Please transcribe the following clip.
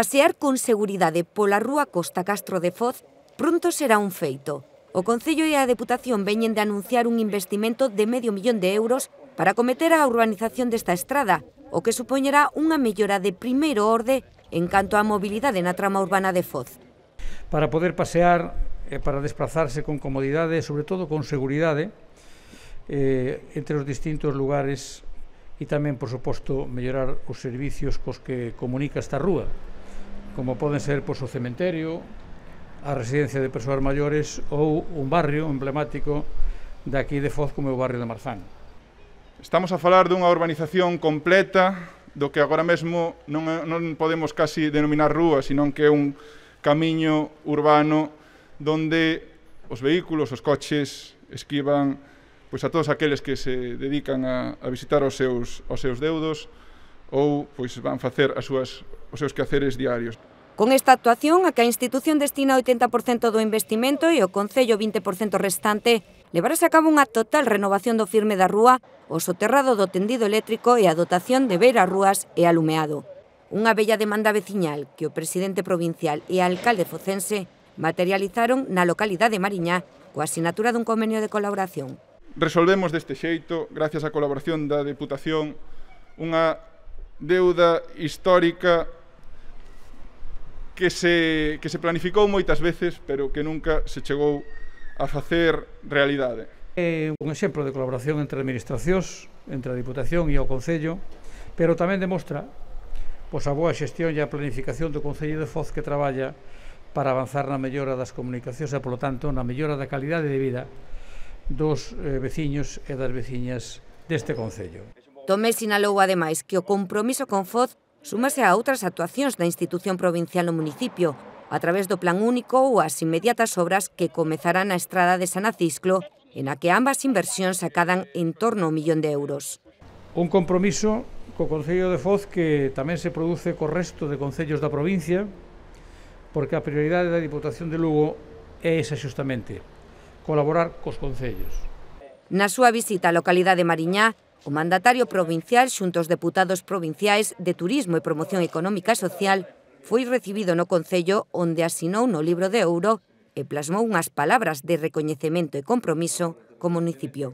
Pasear con seguridade pola rúa Costa Castro de Foz pronto será un feito. O Concello e a Deputación veñen de anunciar un investimento de medio millón de euros para cometer a urbanización desta estrada, o que supoñerá unha mellora de primeiro orde en canto á mobilidade na trama urbana de Foz. Para poder pasear e para desplazarse con comodidade sobre todo con seguridade eh, entre os distintos lugares e tamén, por suposto, mellorar os servicios cos que comunica esta rúa como poden ser pois, o cementerio, a residencia de persoas maiores ou un barrio emblemático de aquí de Foz como o barrio de Marzán. Estamos a falar dunha urbanización completa do que agora mesmo non, non podemos casi denominar rúa, senón que é un camiño urbano donde os vehículos, os coches, esquivan pois a todos aqueles que se dedican a, a visitar os seus, os seus deudos, ou pois van facer as súas os seus quehaceres diarios. Con esta actuación, a que a institución destina 80% do investimento e o Concello 20% restante, levarase a cabo unha total renovación do firme da rúa, o soterrado do tendido eléctrico e a dotación de beiras rúas e alumeado. Unha bella demanda veciñal que o presidente provincial e alcalde focense materializaron na localidade de Mariñá coa asinatura dun convenio de colaboración. Resolvemos deste xeito, gracias á colaboración da Deputación, unha deuda histórica que se, que se planificou moitas veces, pero que nunca se chegou a facer realidade. É un exemplo de colaboración entre administracións, entre a Diputación e o Concello, pero tamén demostra pois a boa xestión e a planificación do Concello de Foz que traballa para avanzar na mellora das comunicacións e, polo tanto, na mellora da calidade de vida dos eh, veciños e das veciñas deste Concello. Tomé sinalou ademais que o compromiso con Foz súmase a outras actuacións da institución provincial no municipio, a través do Plan Único ou as inmediatas obras que comezarán a estrada de San Acisclo, en a que ambas inversións acadan en torno a un millón de euros. Un compromiso co Concello de Foz que tamén se produce co resto de concellos da provincia, porque a prioridade da Diputación de Lugo é esa xustamente, colaborar cos concellos. Na súa visita á localidade de Mariñá, O mandatario provincial xunto aos deputados provinciais de Turismo e Promoción Económica e Social foi recibido no Concello onde asinou no libro de ouro e plasmou unhas palabras de recoñecemento e compromiso co municipio.